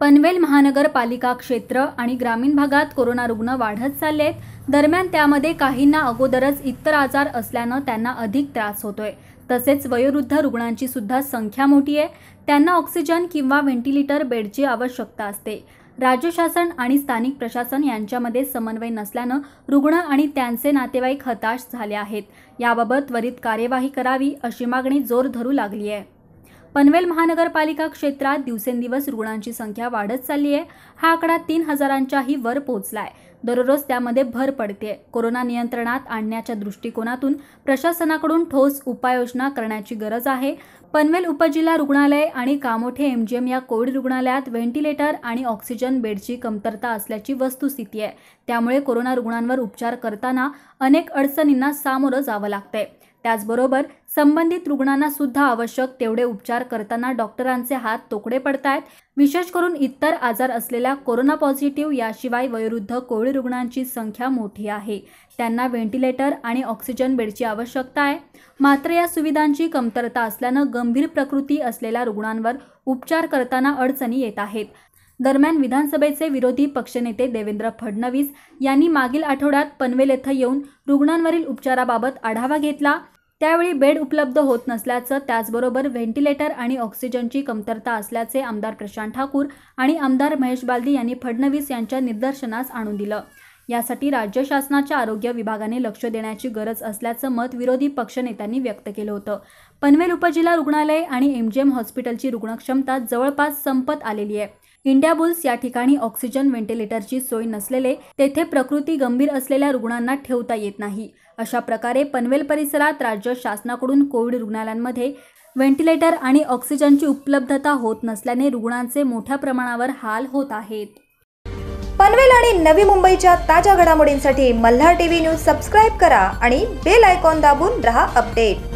पनवेल महानगरपालिका क्षेत्र आणि ग्रामीण भागात कोरोना रुग्ण वाढत चालले आहेत दरम्यान त्यामध्ये काहींना अगोदरच इतर आजार असल्यानं त्यांना अधिक त्रास होतोय तसेच वयोवृद्ध रुग्णांची सुद्धा संख्या मोठी आहे त्यांना ऑक्सिजन किंवा व्हेंटिलेटर बेडची आवश्यकता असते राज्य शासन आणि स्थानिक प्रशासन यांच्यामध्ये समन्वय नसल्यानं रुग्ण आणि त्यांचे नातेवाईक हताश झाले आहेत याबाबत त्वरित कार्यवाही करावी अशी मागणी जोर धरू लागली आहे पनवेल महानगरपालिका क्षेत्रात दिवसेंदिवस रुग्णांची संख्या वाढत चालली आहे हा आकडा तीन हजारांच्याही वर पोहोचलाय आहे दररोज त्यामध्ये भर पडते कोरोना नियंत्रणात आणण्याच्या दृष्टिकोनातून प्रशासनाकडून ठोस उपाययोजना करण्याची गरज आहे पनवेल उपजिल्हा रुग्णालय आणि कामोठे एमजीएम या कोविड रुग्णालयात व्हेंटिलेटर आणि ऑक्सिजन बेडची कमतरता असल्याची वस्तुस्थिती आहे त्यामुळे कोरोना रुग्णांवर उपचार करताना अनेक अडचणींना सामोरं जावं लागतंय त्याचबरोबर संबंधित रुग्णांना सुद्धा आवश्यक तेवढे उपचार करताना डॉक्टरांचे हात तोकडे पडतायत विशेष करून इतर आजार असलेल्या कोरोना पॉझिटिव्ह याशिवाय वयोवृद्ध कोविड रुग्णांची संख्या मोठी आहे त्यांना व्हेंटिलेटर आणि ऑक्सिजन बेडची आवश्यकता आहे मात्र या सुविधांची कमतरता असल्यानं गंभीर प्रकृती असलेल्या रुग्णांवर उपचार करताना अडचणी येत आहेत दरम्यान विधानसभेचे विरोधी पक्षनेते देवेंद्र फडणवीस यांनी मागील आठवड्यात पनवेल येथे येऊन रुग्णांवरील उपचाराबाबत आढावा घेतला त्यावेळी बेड उपलब्ध होत नसल्याचं त्याचबरोबर व्हेंटिलेटर आणि ऑक्सिजनची कमतरता असल्याचे आमदार प्रशांत ठाकूर आणि आमदार महेश बालदी यांनी फडणवीस यांच्या निदर्शनास आणून दिलं यासाठी राज्य शासनाच्या आरोग्य विभागाने लक्ष देण्याची गरज असल्याचं मत विरोधी पक्षनेत्यांनी व्यक्त केलं होतं पनवेल उपजिल्हा रुग्णालय आणि एमजीएम हॉस्पिटलची रुग्णक्षमता जवळपास संपत आलेली आहे इंडिया बुल्स या ठिकाणी ऑक्सिजन व्हेंटिलेटरची सोय नसलेले तेथे प्रकृती गंभीर असलेल्या रुग्णांना ठेवता येत नाही अशा प्रकारे पनवेल परिसरात राज्य शासनाकडून कोविड रुग्णालयांमध्ये व्हेंटिलेटर आणि ऑक्सिजनची उपलब्धता होत नसल्याने रुग्णांचे मोठ्या प्रमाणावर हाल होत आहेत पनवेल आणि नवी मुंबईच्या ताज्या घडामोडींसाठी मल्हार टीव्ही न्यूज सबस्क्राईब करा आणि बेल आयकॉन दाबून रहा अपडेट